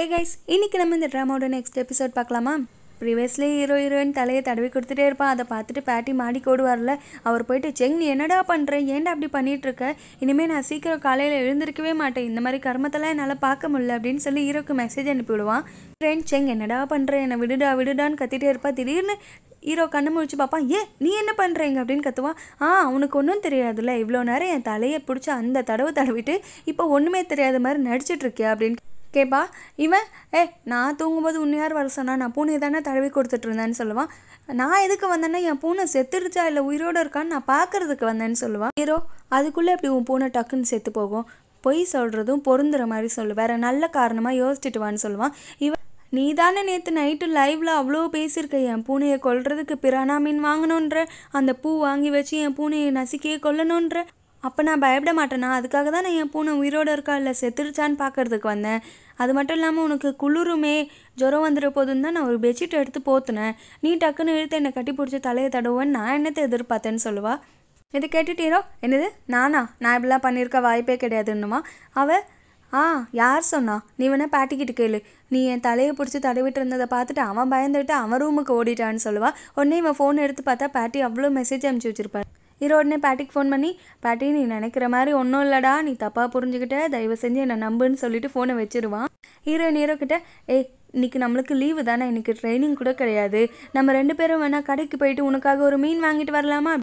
ஏ guys இன்றைக்கி நம்ம இந்த ட்ராமாவோட நெக்ஸ்ட் எபிசோட் பார்க்கலாமா ப்ரீவியஸ்லி ஹீரோ ஹீரோயின் தலையை தடவி கொடுத்துட்டே இருப்பான் அதை பார்த்துட்டு பேட்டி மாடி கோடுவார்ல அவர் போயிட்டு செங் நீ என்னடா பண்ணுறேன் ஏன்டா அப்படி பண்ணிகிட்ருக்க இனிமேல் நான் சீக்கிரம் காலையில் எழுந்திருக்கவே மாட்டேன் இந்த மாதிரி கர்மத்தெல்லாம் என்னால் பார்க்க முடியல அப்படின்னு சொல்லி ஹீரோக்கு மெசேஜ் அனுப்பிவிடுவான் ஃப்ரெண்ட் செங் என்னடா பண்ணுறேன் என்னை விடுடா விடுடான்னு கத்திட்டே இருப்பா திடீர்னு ஹீரோ கண்ணு முடிச்சு பார்ப்பான் ஏ நீ என்ன பண்ணுறீங்க அப்படின்னு கத்துவான் ஆ அவனுக்கு ஒன்றும் தெரியாதுல்ல இவ்வளோ நேரம் என் தலையை பிடிச்சி அந்த தடவை தடவிட்டு இப்போ ஒன்றுமே தெரியாத மாதிரி நடிச்சிட்ருக்கியா அப்படின்னு கேப்பா இவன் ஏ நான் தூங்கும்போது உன்னை யார் வர சொன்னா நான் பூனை தானே தடவி கொடுத்துட்ருந்தேன்னு சொல்லுவான் நான் எதுக்கு வந்தேன்னா என் பூனை செத்துருச்சா இல்லை உயிரோடு இருக்கான்னு நான் பார்க்கறதுக்கு வந்தேன்னு சொல்லுவான் ஹீரோ அதுக்குள்ளே எப்படி உன் பூனை டக்குன்னு செத்து போகும் பொய் சொல்கிறதும் பொருந்துற மாதிரி சொல்லு வேற நல்ல காரணமாக யோசிச்சுட்டு வான்னு சொல்லுவான் இவன் நீ தானே நேற்று நைட்டு லைவில் அவ்வளோ பேசியிருக்க என் பூனையை கொல்றதுக்கு பிரானா மீன் வாங்கணுன்ற அந்த பூ வாங்கி வச்சு என் பூனையை நசுக்கியே கொல்லணுன்ற அப்போ நான் பயப்பட மாட்டேன்னா அதுக்காக தான் நான் என் பூனை உயிரோடு இருக்கா இல்லை செத்துருச்சான்னு பார்க்கறதுக்கு வந்தேன் அது மட்டும் இல்லாமல் உனக்கு குளிருமே ஜுரம் வந்துட போதுன்னு தான் நான் ஒரு பெட்ஷீட் எடுத்து போத்துனேன் நீ டக்குன்னு இழுத்து என்னை கட்டி பிடிச்சி தலையை தடவுவேன் நான் என்னத்தை எதிர்பார்த்தேன்னு சொல்லுவா இதை கேட்டுட்டீரோ என்னது நானா நான் இப்படிலாம் பண்ணியிருக்க வாய்ப்பே கிடையாதுன்னுமா அவள் ஆ யார் சொன்னா நீ வேணா பாட்டிக்கிட்டு கேளு நீ என் தலையை பிடிச்சி தடவிட்டு இருந்ததை பார்த்துட்டு அவன் பயந்துட்டு அவன் ரூமுக்கு ஓடிட்டான்னு சொல்லுவா உடனே இவன் ஃபோன் எடுத்து பார்த்தா பாட்டி அவ்வளோ மெசேஜ் அனுப்பிச்சி வச்சிருப்பாரு ஹீரோ உடனே பேட்டிக்கு ஃபோன் பண்ணி பேட்டி நீ நினைக்கிற மாதிரி ஒன்றும் இல்லைடா நீ தப்பாக புரிஞ்சுக்கிட்ட தயவு செஞ்சு என்னை நம்புன்னு சொல்லிட்டு ஃபோனை வச்சிருவான் ஹீரோயின் ஹீரோ கிட்ட ஏ இன்றைக்கி நம்மளுக்கு லீவு தானே இன்றைக்கி ட்ரைனிங் கூட கிடையாது நம்ம ரெண்டு பேரும் வேணால் கடைக்கு போயிட்டு உனக்காக ஒரு மீன் வாங்கிட்டு வரலாமா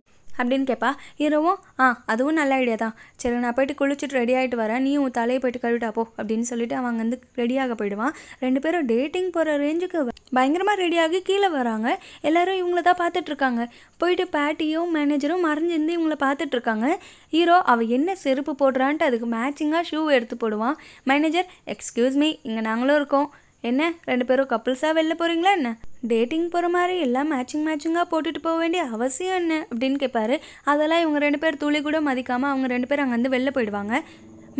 அப்படின்னு கேட்பா ஹீரோவும் ஆ அதுவும் நல்ல ஐடியா தான் சரி நான் போயிட்டு குளிச்சுட்டு ரெடி ஆகிட்டு வரேன் நீ உன் தலையை போயிட்டு கழுவிட்டா போ அப்படின்னு சொல்லிட்டு அவன் வந்து ரெடியாக போயிடுவான் ரெண்டு பேரும் டேட்டிங் போகிற ரேஞ்சுக்கு பயங்கரமாக ரெடியாகி கீழே வராங்க எல்லோரும் இவங்கள தான் பார்த்துட்ருக்காங்க போயிட்டு பேட்டியும் மேனேஜரும் மறைஞ்சிருந்து இவங்கள பார்த்துட்ருக்காங்க ஹீரோ அவள் என்ன செருப்பு போடுறான்ட்டு அதுக்கு மேட்சிங்காக ஷூ எடுத்து போடுவான் மேனேஜர் எக்ஸ்கியூஸ் மீ இங்கே நாங்களும் இருக்கோம் என்ன ரெண்டு பேரும் கப்புள்ஸாக வெளில போகிறீங்களா என்ன டேட்டிங் போகிற மாதிரி எல்லாம் மேட்சிங் மேட்சிங்காக போட்டுட்டு போக வேண்டிய அவசியம் என்ன அப்படின்னு கேட்பாரு அதெல்லாம் இவங்க ரெண்டு பேர் துளி கூட மதிக்காமல் அவங்க ரெண்டு பேர் அங்கேருந்து வெளில போயிடுவாங்க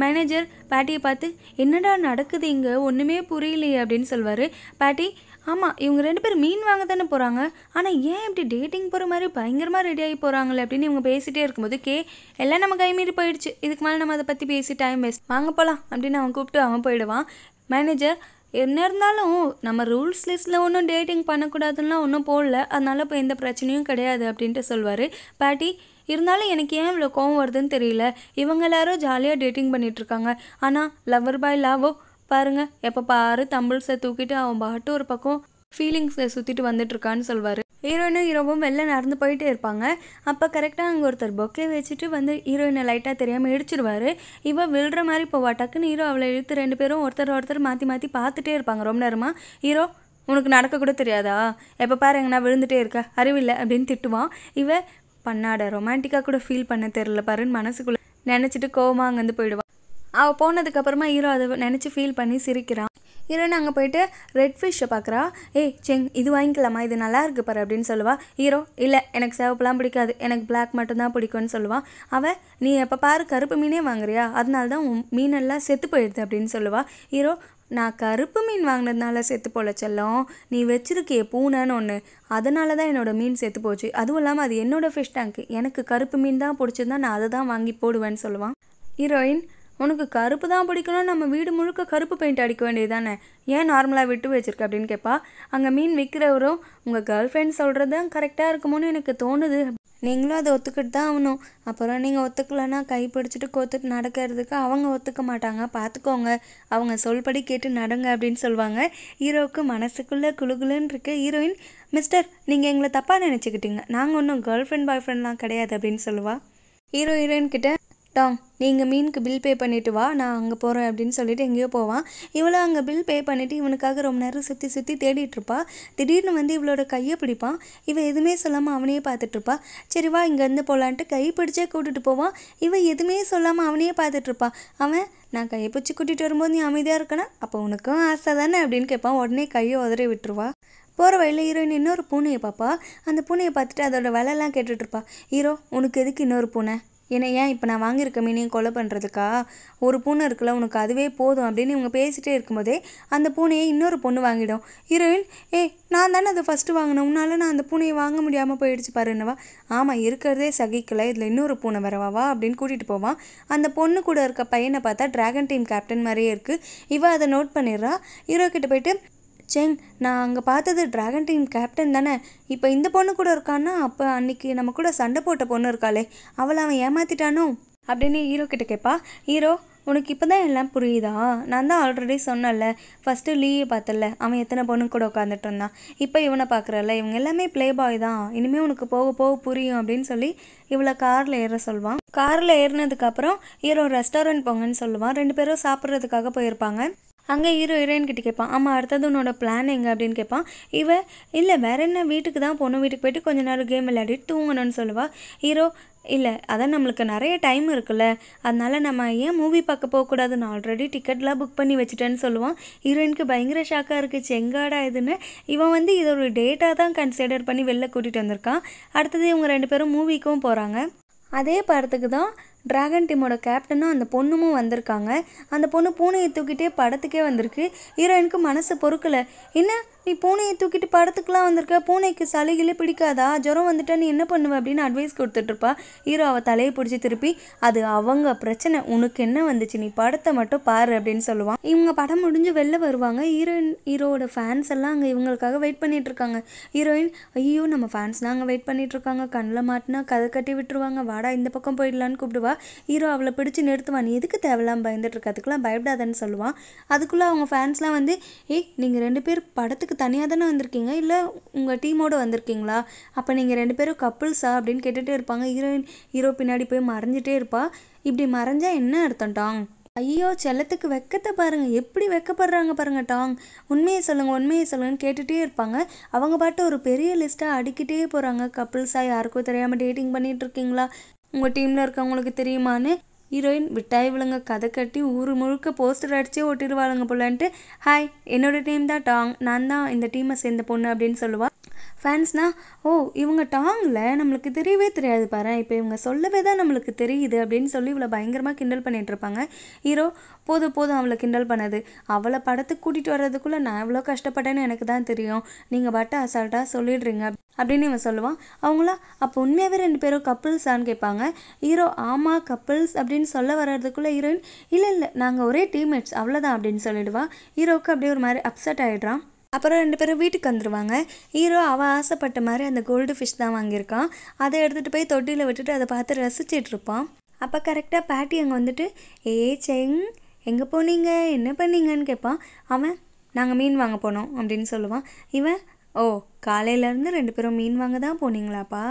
மேனேஜர் பேட்டியை பார்த்து என்னடா நடக்குது இங்கே ஒன்றுமே புரியலையே அப்படின்னு சொல்வார் பேட்டி ஆமாம் இவங்க ரெண்டு பேர் மீன் வாங்க தானே போகிறாங்க ஆனால் ஏன் இப்படி டேட்டிங் போகிற மாதிரி பயங்கரமாக ரெடி ஆகி போகிறாங்களே அப்படின்னு இவங்க பேசிகிட்டே இருக்கும்போது கே எல்லாம் நம்ம கை மீறி போயிடுச்சு இதுக்கு மேலே நம்ம அதை பற்றி பேசி டைம் வேஸ்ட் வாங்க போகலாம் அப்படின்னு அவன் கூப்பிட்டு அவன் போயிடுவான் மேனேஜர் என்ன இருந்தாலும் நம்ம ரூல்ஸ் லிஸ்ட்டில் ஒன்றும் டேட்டிங் பண்ணக்கூடாதுன்னா ஒன்றும் போடல அதனால் இப்போ எந்த பிரச்சனையும் கிடையாது அப்படின்ட்டு சொல்வார் பாட்டி இருந்தாலும் எனக்கு ஏன் இவ்வளோ கோவம் வருதுன்னு தெரியல இவங்க எல்லாரும் ஜாலியாக டேட்டிங் பண்ணிகிட்ருக்காங்க ஆனால் லவ்வர் பாய் லாவோ பாருங்கள் எப்போ பாரு தம்பிள்ஸை தூக்கிட்டு அவன் பாட்டு ஒரு பக்கம் ஃபீலிங்ஸை சுற்றிட்டு வந்துட்டுருக்கான்னு சொல்வார் ஹீரோயினும் ஹீரோவும் வெளில நடந்து போயிட்டே இருப்பாங்க அப்போ கரெக்டாக அங்கே ஒருத்தர் பொக்கே வச்சுட்டு வந்து ஹீரோயினை லைட்டாக தெரியாமல் இடிச்சிருவார் இவன் விழுற மாதிரி போவா டக்குன்னு ஹீரோ அவளை இழுத்து ரெண்டு பேரும் ஒருத்தர் ஒருத்தர் மாற்றி மாற்றி பார்த்துட்டே இருப்பாங்க ரொம்ப நேரமாக ஹீரோ உனக்கு நடக்க கூட தெரியாதா எப்போ பாரு எங்கன்னா விழுந்துட்டே இருக்க அறிவில்லை அப்படின்னு திட்டுவான் இவ பண்ணாட ரொமான்டிக்காக கூட ஃபீல் பண்ண தெரில பாருன்னு மனசுக்குள்ளே நினச்சிட்டு கோவமாக அங்கேருந்து போயிடுவான் அவள் போனதுக்கப்புறமா ஹீரோ அதை நினச்சி ஃபீல் பண்ணி சிரிக்கிறான் ஹீரோயின் அங்கே போயிட்டு ரெட் ஃபிஷ்ஷை பார்க்குறா ஏய் செங் இது வாங்கிக்கலாமா இது நல்லா இருக்கு பாரு அப்படின்னு சொல்லுவாள் ஹீரோ இல்லை எனக்கு சிவப்புலாம் பிடிக்காது எனக்கு பிளாக் மட்டும்தான் பிடிக்கும்னு சொல்லுவாள் அவள் நீ எப்போ பாரு கருப்பு மீனே வாங்குறியா அதனால தான் மீனெல்லாம் செத்து போயிடுது அப்படின்னு சொல்லுவாள் ஹீரோ நான் கருப்பு மீன் வாங்கினதுனால செத்து போல செல்லம் நீ வச்சிருக்கிய பூனைன்னு ஒன்று அதனால தான் என்னோடய மீன் செத்து போச்சு அதுவும் இல்லாமல் அது என்னோடய ஃபிஷ் டேங்க் எனக்கு கருப்பு மீன் தான் பிடிச்சிருந்தா நான் அதை தான் வாங்கி போடுவேன்னு சொல்லுவான் ஹீரோயின் உனக்கு கருப்பு தான் பிடிக்கணும் நம்ம வீடு முழுக்க கருப்பு பெயிண்ட் அடிக்க வேண்டியது தானே ஏன் நார்மலாக விட்டு வச்சிருக்க அப்படின்னு கேட்பா அங்கே மீன் விற்கிறவரும் உங்கள் கேர்ள் ஃப்ரெண்ட் சொல்கிறது தான் கரெக்டாக இருக்குமோனு எனக்கு தோணுது நீங்களும் அதை ஒத்துக்கிட்டு தான் ஆகணும் அப்புறம் நீங்கள் ஒத்துக்கலைன்னா கை பிடிச்சிட்டு கோத்துட்டு நடக்கிறதுக்கு அவங்க ஒத்துக்க மாட்டாங்க பார்த்துக்கோங்க அவங்க சொல்படி கேட்டு நடங்க அப்படின்னு சொல்லுவாங்க ஹீரோவுக்கு மனசுக்குள்ளே குழுகுலுன்னு இருக்கு ஹீரோயின் மிஸ்டர் நீங்கள் எங்களை தப்பாக நினச்சிக்கிட்டீங்க நாங்கள் ஒன்றும் கேர்ள் ஃப்ரெண்ட் பாய் ஃப்ரெண்ட்லாம் கிடையாது அப்படின்னு சொல்லுவாள் ஹீரோ ஹீரோயின் கிட்ட டாங் நீங்கள் மீனுக்கு பில் பே பண்ணிவிட்டு வா நான் அங்கே போகிறேன் அப்படின்னு சொல்லிட்டு எங்கேயோ போவான் இவளோ அங்கே பில் பே பண்ணிவிட்டு இவனுக்காக ரொம்ப நேரம் சுற்றி சுற்றி தேடிட்டுருப்பா திடீர்னு வந்து இவளோட கையை பிடிப்பான் இவன் எதுவுமே சொல்லாமல் அவனையே பார்த்துட்ருப்பா சரி வா இங்கேருந்து போகலான்ட்டு கை பிடிச்சே கூட்டிகிட்டு போவான் இவன் எதுவுமே சொல்லாமல் அவனையே பார்த்துட்ருப்பா அவன் நான் கையை பிடிச்சி கூட்டிகிட்டு வரும்போது நீ அமைதியாக இருக்கணும் அப்போ உனக்கும் ஆசை தானே அப்படின்னு கேட்பான் உடனே கையை உதறி விட்டுருவா போகிற வழியில் ஹீரோயின் இன்னொரு பூனையை பார்ப்பா அந்த பூனையை பார்த்துட்டு அதோட விலைலாம் கேட்டுட்ருப்பா ஹீரோ உனக்கு எதுக்கு இன்னொரு பூனை என்னை ஏன் இப்போ நான் வாங்கியிருக்க மீனையும் கொலை பண்ணுறதுக்கா ஒரு பூனை இருக்குல்ல உனக்கு அதுவே போதும் அப்படின்னு இவங்க பேசிகிட்டே இருக்கும்போதே அந்த பூனையை இன்னொரு பொண்ணு வாங்கிடும் ஹீரோயின் ஏ நான் தானே அதை ஃபஸ்ட்டு வாங்கினேன் உன்னால் நான் அந்த பூனையை வாங்க முடியாமல் போயிடுச்சு பாருன்னவா ஆமாம் இருக்கிறதே சகிக்கலை இதில் இன்னொரு பூனை வரவாவா அப்படின்னு கூட்டிகிட்டு போவான் அந்த பொண்ணு கூட இருக்க பையனை பார்த்தா ட்ராகன் டீம் கேப்டன் மாதிரியே இருக்குது இவள் அதை நோட் பண்ணிடுறா ஹீரோ கிட்ட போயிட்டு செங் நான் அங்கே பார்த்தது ட்ராகன் டீம் கேப்டன் தானே இப்போ இந்த பொண்ணு கூட இருக்கான்னா அப்போ அன்னைக்கு நம்ம கூட சண்டை போட்ட பொண்ணு இருக்காளே அவளை அவன் ஏமாத்திட்டானோ அப்படின்னு ஹீரோ கிட்ட கேட்பா ஹீரோ உனக்கு இப்போ தான் எல்லாம் புரியுதா நான் தான் ஆல்ரெடி சொன்னல ஃபஸ்ட்டு லீயை பார்த்தல அவன் எத்தனை பொண்ணு கூட உட்காந்துட்டு இருந்தான் இப்போ இவனை பார்க்குறல்ல இவங்க எல்லாமே ப்ளே பாய் தான் இனிமேல் உனக்கு போக போக புரியும் அப்படின்னு சொல்லி இவளை காரில் ஏற சொல்வான் காரில் ஏறினதுக்கப்புறம் ஹீரோ ரெஸ்டாரண்ட் போங்கன்னு சொல்லுவான் ரெண்டு பேரும் சாப்பிட்றதுக்காக போயிருப்பாங்க அங்கே ஹீரோ ஹீரோயின் கிட்டே கேட்பான் ஆமாம் அடுத்தது உன்னோட பிளான் எங்கே அப்படின்னு கேட்பான் இவ இல்லை வேற என்ன வீட்டுக்கு தான் பொண்ணு வீட்டுக்கு போயிட்டு கொஞ்ச நேரம் கேம் விளையாடிட்டு தூங்கணும்னு சொல்லுவாள் ஹீரோ இல்லை அதான் நம்மளுக்கு நிறைய டைம் இருக்குல்ல அதனால் நம்ம ஏன் மூவி பார்க்க போகக்கூடாது நான் ஆல்ரெடி டிக்கெட்லாம் புக் பண்ணி வச்சுட்டேன்னு சொல்லுவான் ஹீரோயினுக்கு பயங்கர ஷாக்காக இருக்குது செங்காடா இதுன்னு இவன் வந்து இது ஒரு டேட்டாக தான் கன்சிடர் பண்ணி வெளில கூட்டிகிட்டு வந்திருக்கான் அடுத்தது இவங்க ரெண்டு பேரும் மூவிக்கும் போகிறாங்க அதே படத்துக்கு தான் ட்ராகன் டீமோட கேப்டனும் அந்த பொண்ணுமும் வந்திருக்காங்க அந்த பொண்ணு பூனையை தூக்கிட்டே படத்துக்கே வந்திருக்கு ஹீரோயினுக்கு மனசு பொறுக்கலை என்ன நீ பூனையை தூக்கிட்டு படத்துக்குலாம் வந்திருக்க பூனைக்கு சளிகளே பிடிக்காதா ஜுரம் வந்துட்டா நீ என்ன பண்ணுவ அப்படின்னு அட்வைஸ் கொடுத்துட்ருப்பா ஹீரோ அவள் தலையை பிடிச்சி திருப்பி அது அவங்க பிரச்சனை உனக்கு என்ன வந்துச்சு நீ படத்தை மட்டும் பாரு அப்படின்னு சொல்லுவான் இவங்க படம் முடிஞ்சு வெளில வருவாங்க ஹீரோயின் ஹீரோவோட ஃபேன்ஸ் எல்லாம் அங்கே இவங்களுக்காக வெயிட் பண்ணிட்டு இருக்காங்க ஹீரோயின் ஐயோ நம்ம ஃபேன்ஸ்லாம் அங்கே வெயிட் பண்ணிட்டு இருக்காங்க கண்ணில் மாட்டினா கதை கட்டி விட்டுருவாங்க வாடா இந்த பக்கம் போயிடலான்னு கூப்பிடுவா ஹீரோ அவளை பிடிச்சி நிறுத்துவான் எதுக்கு தேவையில்லாம பயந்துட்டு இருக்க அதுக்கெல்லாம் பயப்படாதன்னு சொல்லுவான் அதுக்குள்ளே அவங்க ஃபேன்ஸ்லாம் வந்து ஏய் நீங்கள் ரெண்டு பேர் படத்துக்கு ஃபங்க்ஷனுக்கு தனியாக தானே வந்திருக்கீங்க இல்லை உங்கள் டீமோடு வந்திருக்கீங்களா அப்போ நீங்கள் ரெண்டு பேரும் கப்புள்ஸா அப்படின்னு கேட்டுகிட்டே இருப்பாங்க ஹீரோயின் ஹீரோ பின்னாடி போய் மறைஞ்சிட்டே இருப்பாள் இப்படி மறைஞ்சா என்ன அர்த்தம் டாங் ஐயோ செல்லத்துக்கு வெக்கத்தை பாருங்கள் எப்படி வெக்கப்படுறாங்க பாருங்க டாங் உண்மையை சொல்லுங்கள் உண்மையை சொல்லுங்கன்னு கேட்டுகிட்டே இருப்பாங்க அவங்க பாட்டு ஒரு பெரிய லிஸ்ட்டாக அடிக்கிட்டே போகிறாங்க கப்புள்ஸாக யாருக்கும் தெரியாமல் டேட்டிங் பண்ணிகிட்டு இருக்கீங்களா உங்கள் டீமில் இருக்கவங்களுக்கு தெரியுமான்னு ஹீரோயின் விட்டாய் விழுங்க கதை கட்டி ஊர் முழுக்க போஸ்டர் அடிச்சே ஓட்டிடுவாளுங்க போலன்ட்டு ஹாய் என்னோட டீம் தான் டாங் நான் தான் இந்த டீமை சேர்ந்த பொண்ணு அப்படின்னு சொல்லுவாள் ஃபேன்ஸ்னால் ஓ இவங்க டாங்கில் நம்மளுக்கு தெரியவே தெரியாது பாரு இப்போ இவங்க சொல்லவே தான் நம்மளுக்கு தெரியுது அப்படின்னு சொல்லி இவ்வளோ பயங்கரமாக கிண்டல் பண்ணிகிட்ருப்பாங்க ஹீரோ போதும் போதும் அவளை கிண்டல் பண்ணது அவளை படத்துக்கு கூட்டிகிட்டு வர்றதுக்குள்ளே நான் எவ்வளோ கஷ்டப்பட்டேன்னு எனக்கு தான் தெரியும் நீங்கள் பட்டு அசால்ட்டாக சொல்லிடுறீங்க அப்படின்னு இவன் சொல்லுவான் அவங்களா அப்போ உண்மையாகவே ரெண்டு பேரும் கப்புள்ஸான்னு கேட்பாங்க ஹீரோ ஆமாம் கப்புள்ஸ் அப்படின்னு சொல்ல வர்றதுக்குள்ளே ஹீரோயின் இல்லை இல்லை நாங்கள் ஒரே டீம்மேட்ஸ் அவ்வளோதான் அப்படின்னு சொல்லிடுவான் ஹீரோவுக்கு அப்படியே ஒரு மாதிரி அப்செட் ஆகிடுறான் அப்புறம் ரெண்டு பேரும் வீட்டுக்கு வந்துடுவாங்க ஹீரோ அவள் ஆசைப்பட்ட மாதிரி அந்த கோல்டு ஃபிஷ் தான் வாங்கியிருக்கான் அதை எடுத்துகிட்டு போய் தொட்டியில் விட்டுட்டு அதை பார்த்து ரசிச்சிட்டு இருப்பான் அப்போ கரெக்டாக பேட்டி அங்கே வந்துட்டு ஏ செங் எங்கே போனீங்க என்ன பண்ணீங்கன்னு கேட்பான் அவன் நாங்கள் மீன் வாங்க போனோம் அப்படின்னு சொல்லுவான் இவன் ஓ காலையிலேருந்து ரெண்டு பேரும் மீன் வாங்க தான் போனீங்களாப்பா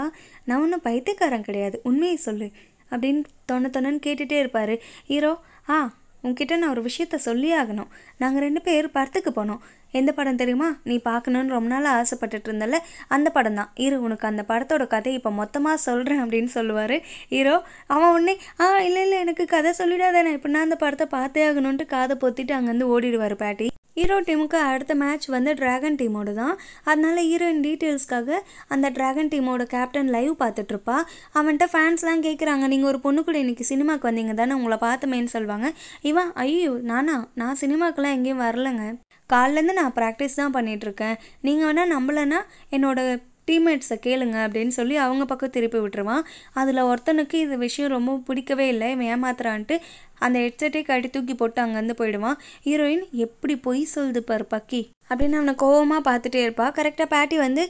நான் ஒன்றும் பைத்தியக்காரன் கிடையாது உண்மையை சொல்லு அப்படின்னு தொண்ண தொண்ணன்னு கேட்டுகிட்டே இருப்பார் ஹீரோ ஆ உங்ககிட்ட நான் ஒரு விஷயத்த சொல்லி ஆகணும் நாங்கள் ரெண்டு பேர் படத்துக்கு போனோம் எந்த படம் தெரியுமா நீ பார்க்கணுன்னு ரொம்ப நாள் ஆசைப்பட்டுட்டு இருந்தால அந்த படம் தான் இரு உனக்கு அந்த படத்தோட கதை இப்போ மொத்தமாக சொல்கிறேன் அப்படின்னு சொல்லுவார் ஹீரோ அவன் உடனே ஆ இல்லை இல்லை எனக்கு கதை சொல்லிடாதே நான் எப்படின்னா அந்த படத்தை பார்த்தே ஆகணுன்ட்டு காதை பொத்திட்டு அங்கேருந்து ஓடிடுவார் பேட்டி ஹீரோ டீமுக்கு அடுத்த மேட்ச் வந்து ட்ராகன் டீமோடு தான் அதனால் ஹீரோயின் டீட்டெயில்ஸ்க்காக அந்த ட்ராகன் டீமோட கேப்டன் லைவ் பார்த்துட்ருப்பா அவன்கிட்ட ஃபேன்ஸ்லாம் கேட்குறாங்க நீங்கள் ஒரு பொண்ணு கூட இன்றைக்கி சினிமாவுக்கு வந்தீங்க தானே உங்களை பார்த்தமேன்னு சொல்லுவாங்க இவன் ஐயோ நானா நான் சினிமாக்கெல்லாம் எங்கேயும் வரலங்க காலிலேருந்து நான் ப்ராக்டிஸ் தான் பண்ணிகிட்ருக்கேன் நீங்கள் வேணால் நம்பலைன்னா என்னோடய டீம்மேட்ஸை கேளுங்க அப்படின்னு சொல்லி அவங்க பக்கம் திருப்பி விட்டுருவான் அதில் ஒருத்தனுக்கு இது விஷயம் ரொம்ப பிடிக்கவே இல்லை இவன் ஏமாத்துறான்ட்டு அந்த ஹெட்செட்டே கட்டி தூக்கி போட்டு அங்கேருந்து போயிடுவான் ஹீரோயின் எப்படி பொய் சொல்லுது பார் பக்கி அப்படின்னு அவனை கோவமாக பார்த்துட்டே இருப்பா கரெக்டாக பேட்டி வந்து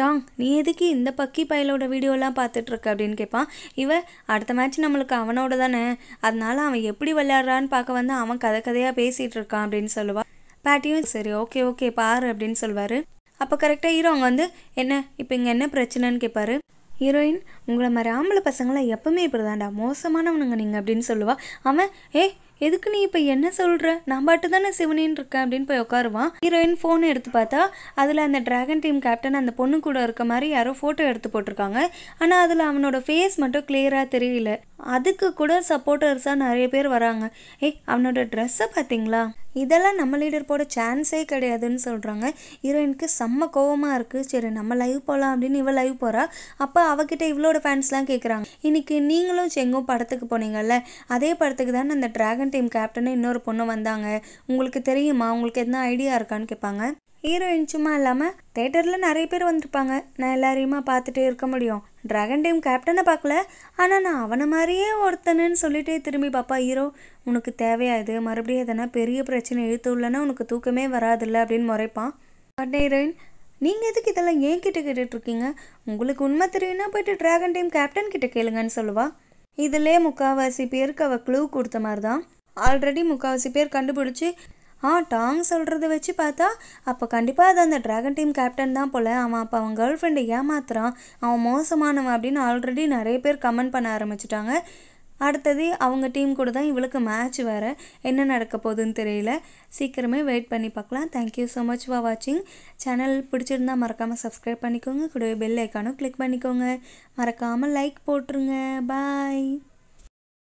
டாங் நீ எதுக்கு இந்த பக்கி பயலோட வீடியோலாம் பார்த்துட்ருக்க அப்படின்னு கேட்பான் இவன் அடுத்த மேட்ச் நம்மளுக்கு அவனோட தானே அதனால அவன் எப்படி விளையாடுறான்னு பார்க்க வந்து அவன் கதை கதையாக பேசிகிட்டு இருக்கான் அப்படின்னு சொல்லுவாள் பேட்டியும் சரி ஓகே ஓகே பாரு அப்படின்னு சொல்வார் அப்போ கரெக்டாக ஹீரோ அங்கே வந்து என்ன இப்போ இங்கே என்ன பிரச்சனைன்னு கேட்பாரு ஹீரோயின் உங்களை மாதிரி ஆம்பளை பசங்களாம் எப்பவுமே இப்படி தான்டா மோசமானவனுங்க நீங்கள் அப்படின்னு சொல்லுவாள் அவன் ஏ எதுக்கு நீ இப்போ என்ன சொல்கிற நான் பாட்டு தானே சிவனின்னு இருக்கேன் அப்படின்னு போய் உட்காருவான் ஹீரோயின் ஃபோனை எடுத்து பார்த்தா அதில் அந்த ட்ராகன் டீம் கேப்டன் அந்த பொண்ணு கூட இருக்க மாதிரி யாரோ ஃபோட்டோ எடுத்து போட்டிருக்காங்க ஆனால் அதில் அவனோட ஃபேஸ் மட்டும் கிளியராக தெரியல அதுக்கு கூட சப்போர்ட்டர்ஸாக நிறைய பேர் வராங்க ஏய் அவனோட ட்ரெஸ்ஸை பார்த்தீங்களா இதெல்லாம் நம்ம லீடர் போட சான்ஸே கிடையாதுன்னு சொல்கிறாங்க ஹீரோயினுக்கு செம்ம கோவமாக இருக்குது சரி நம்ம லைவ் போகலாம் அப்படின்னு இவள் லைவ் போகிறா அப்போ அவகிட்ட இவளோட ஃபேன்ஸ்லாம் கேட்குறாங்க இன்றைக்கி நீங்களும் செங்கும் படத்துக்கு போனீங்கல்ல அதே படத்துக்கு தானே அந்த ட்ராகன் டீம் கேப்டனு இன்னொரு பொண்ணு வந்தாங்க உங்களுக்கு தெரியுமா உங்களுக்கு எதனா ஐடியா இருக்கான்னு கேட்பாங்க ஹீரோயின் சும்மா இல்லாமல் தேட்டரில் நிறைய பேர் வந்திருப்பாங்க நான் எல்லாரையுமா பார்த்துட்டே இருக்க முடியும் ட்ராகன் டீம் கேப்டனை பார்க்கல ஆனால் நான் அவனை மாதிரியே ஒருத்தனன்னு சொல்லிட்டே திரும்பி பாப்பா ஹீரோ உனக்கு தேவையாது மறுபடியும் எதனா பெரிய பிரச்சனை இழுத்து உள்ளனா உனக்கு தூக்கமே வராதில்ல அப்படின்னு முறைப்பான் பட் ஹீரோயின் நீங்கள் எதுக்கு இதெல்லாம் ஏன் கிட்ட கேட்டுட்ருக்கீங்க உங்களுக்கு உண்மை தெரியும்னா போயிட்டு ட்ராகன் டீம் கேப்டன் கிட்ட கேளுங்கன்னு சொல்லுவா இதிலே முக்காவாசி பேருக்கு அவள் க்ளூ கொடுத்த மாதிரி தான் ஆல்ரெடி முக்காவாசி பேர் கண்டுபிடிச்சி ஆ டாங் சொல்கிறத வச்சு பார்த்தா அப்போ கண்டிப்பாக அது அந்த ட்ராகன் டீம் கேப்டன் தான் போல் அவன் அப்போ அவன் கேர்ள் ஃப்ரெண்டை ஏமாத்துறான் அவன் மோசமானவன் அப்படின்னு ஆல்ரெடி நிறைய பேர் கமெண்ட் பண்ண ஆரம்பிச்சிட்டாங்க அடுத்தது அவங்க டீம் கூட தான் இவளுக்கு மேட்ச் வேறு என்ன நடக்க போகுதுன்னு தெரியல சீக்கிரமே வெயிட் பண்ணி பார்க்கலாம் தேங்க்யூ ஸோ மச் ஃபார் வாட்சிங் சேனல் பிடிச்சிருந்தா மறக்காமல் சப்ஸ்கிரைப் பண்ணிக்கோங்க கூடவே பெல் ஐக்கானும் கிளிக் பண்ணிக்கோங்க மறக்காமல் லைக் போட்டுருங்க பாய்